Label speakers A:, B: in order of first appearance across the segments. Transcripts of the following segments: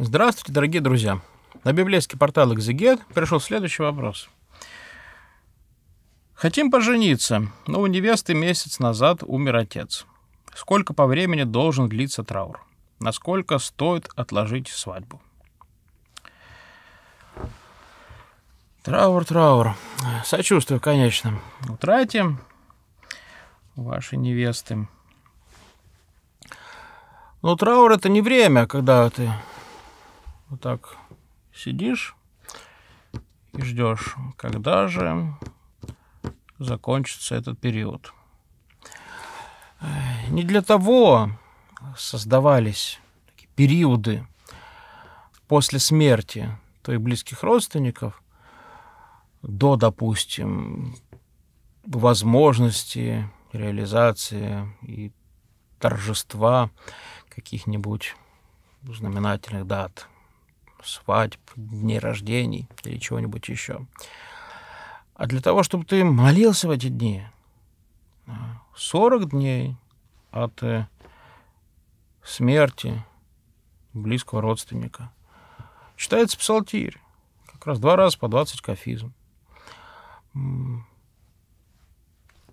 A: Здравствуйте, дорогие друзья! На библейский портал «Экзегет» пришел следующий вопрос. Хотим пожениться, но у невесты месяц назад умер отец. Сколько по времени должен длиться траур? Насколько стоит отложить свадьбу? Траур, траур. Сочувствую, конечно. Утрате вашей невесты. Но траур — это не время, когда ты вот так сидишь и ждешь, когда же закончится этот период. Не для того создавались такие периоды после смерти твоих близких родственников до, допустим, возможности реализации и торжества каких-нибудь знаменательных дат – свадьб, дней рождений или чего-нибудь еще. А для того, чтобы ты молился в эти дни, 40 а, дней от э, смерти близкого родственника. Читается псалтирь. Как раз два раза по 20 кафизм.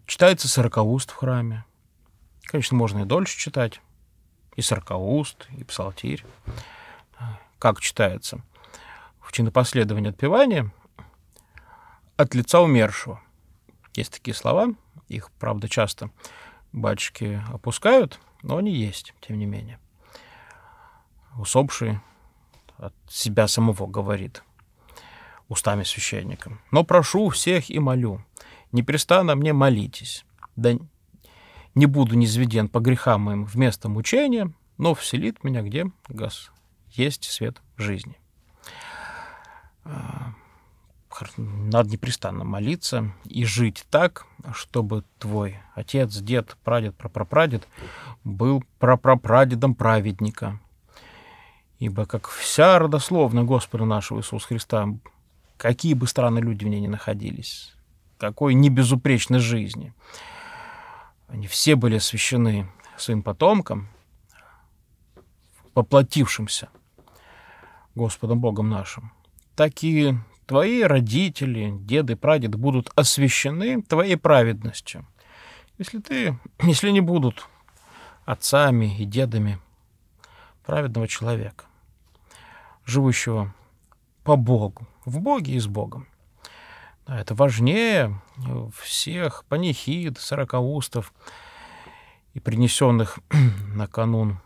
A: Читается сороковуст в храме. Конечно, можно и дольше читать. И сороковуст и псалтирь как читается, в чинопоследовании отпевания, от лица умершего. Есть такие слова, их, правда, часто батюшки опускают, но они есть, тем не менее. Усопший от себя самого говорит устами священника. «Но прошу всех и молю, не перестану мне молитесь, да не буду низведен по грехам моим вместо мучения, но вселит меня где Господь есть свет жизни. Э, надо непрестанно молиться и жить так, чтобы твой отец, дед, прадед, прапрапрадед был прапрапрадедом праведника. Ибо как вся родословная Господа нашего Иисуса Христа, какие бы странные люди в ней ни находились, какой небезупречной жизни, они все были освящены своим потомкам, воплотившимся Господом Богом нашим, так и твои родители, деды, прадеды будут освящены твоей праведностью. Если ты, если не будут отцами и дедами праведного человека, живущего по Богу, в Боге и с Богом. Это важнее всех панихид, сорокаустов и принесенных на канун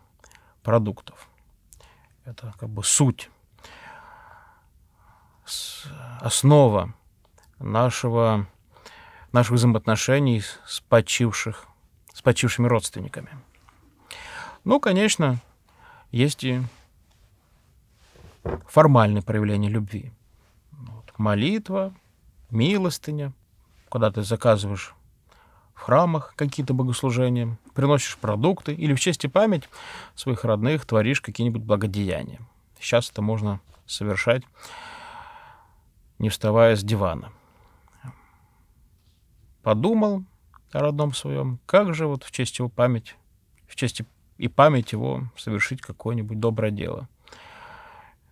A: продуктов. Это как бы суть основа нашего, наших взаимоотношений с, почивших, с почившими родственниками. Ну, конечно, есть и формальные проявления любви. Вот, молитва, милостыня, когда ты заказываешь в храмах какие-то богослужения, приносишь продукты или в честь и память своих родных творишь какие-нибудь благодеяния. Сейчас это можно совершать не вставая с дивана. Подумал о родном своем, как же вот в честь его память, в честь и память его совершить какое-нибудь доброе дело.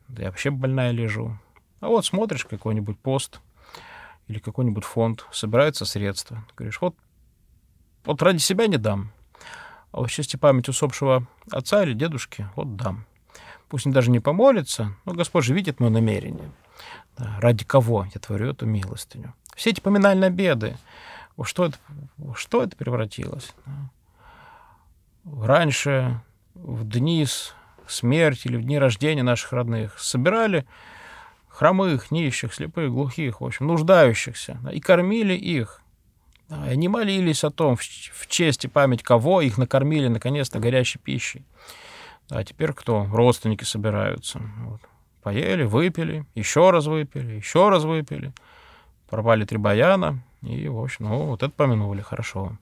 A: Да я вообще больная лежу. А вот смотришь какой-нибудь пост или какой-нибудь фонд, собираются средства. Говоришь, вот, вот ради себя не дам, а вот в честь и память усопшего отца или дедушки вот дам. Пусть он даже не помолится, но Господь же видит мое намерение. Да, ради кого я творю эту милостыню? Все эти поминальные обеды, что это, что это превратилось? Да? Раньше в дни смерти или в дни рождения наших родных собирали хромых, нищих, слепых, глухих, в общем, нуждающихся, да, и кормили их. Да, они молились о том, в, в честь и память кого их накормили, наконец-то, горячей пищей. А теперь кто? Родственники собираются. Вот. Поели, выпили, еще раз выпили, еще раз выпили. Порвали три баяна. И, в общем, ну, вот это помянули, хорошо.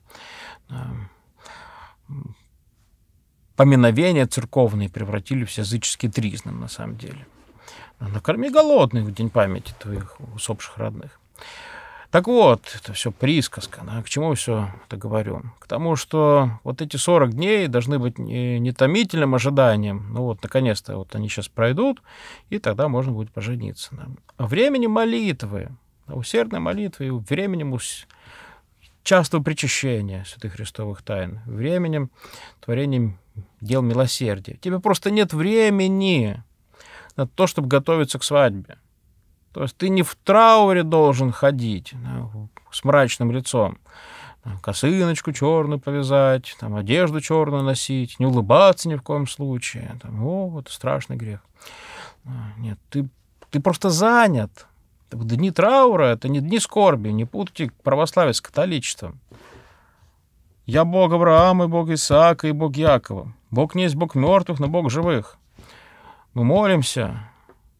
A: Поминовения церковные превратили в языческий тризном, на самом деле. Накорми голодных в день памяти твоих усопших родных. Так вот, это все присказка. Да? К чему все это говорю? К тому, что вот эти 40 дней должны быть не томительным ожиданием. Ну вот, наконец-то, вот они сейчас пройдут, и тогда можно будет пожениться. Да? А временем молитвы, усердной молитвы, временем ус... частого причащения святых христовых тайн, временем творения дел милосердия. Тебе просто нет времени на то, чтобы готовиться к свадьбе. То есть ты не в трауре должен ходить с мрачным лицом, косыночку черную повязать, там, одежду черную носить, не улыбаться ни в коем случае. Там, О, вот страшный грех. А, нет, ты, ты просто занят. Дни траура — это не дни скорби, не путайте православие с католичеством. Я Бог Авраама, и Бог Исаака, и Бог Якова. Бог не есть Бог мертвых, но Бог живых. Мы молимся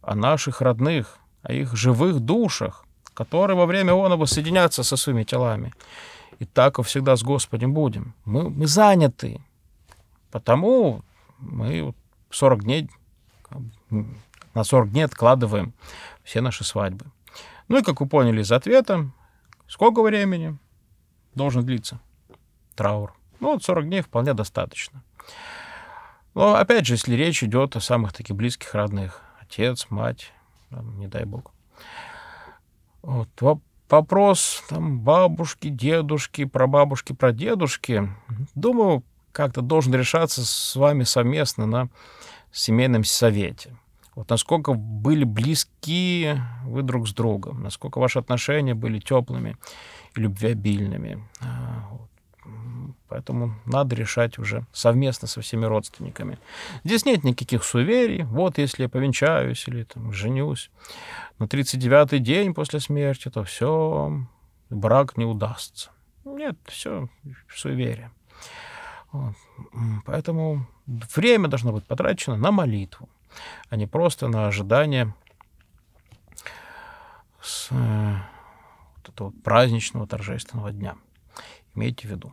A: о наших родных — о их живых душах, которые во время Онова соединятся со своими телами. И так и всегда с Господем будем. Мы, мы заняты. Потому мы 40 дней, на 40 дней откладываем все наши свадьбы. Ну и, как вы поняли из ответа, сколько времени должен длиться траур? Ну, вот 40 дней вполне достаточно. Но, опять же, если речь идет о самых таких близких родных, отец, мать, не дай бог. Вот, вопрос там бабушки, дедушки, про бабушки, про дедушки. думаю, как-то должен решаться с вами совместно на семейном совете. Вот насколько были близки вы друг с другом, насколько ваши отношения были теплыми и любвеобильными. А, вот. Поэтому надо решать уже совместно со всеми родственниками. Здесь нет никаких суеверий. Вот если я повенчаюсь или там, женюсь на 39-й день после смерти, то все, брак не удастся. Нет, все суеверие. Вот. Поэтому время должно быть потрачено на молитву, а не просто на ожидание с, э, вот этого праздничного торжественного дня. Имейте в виду.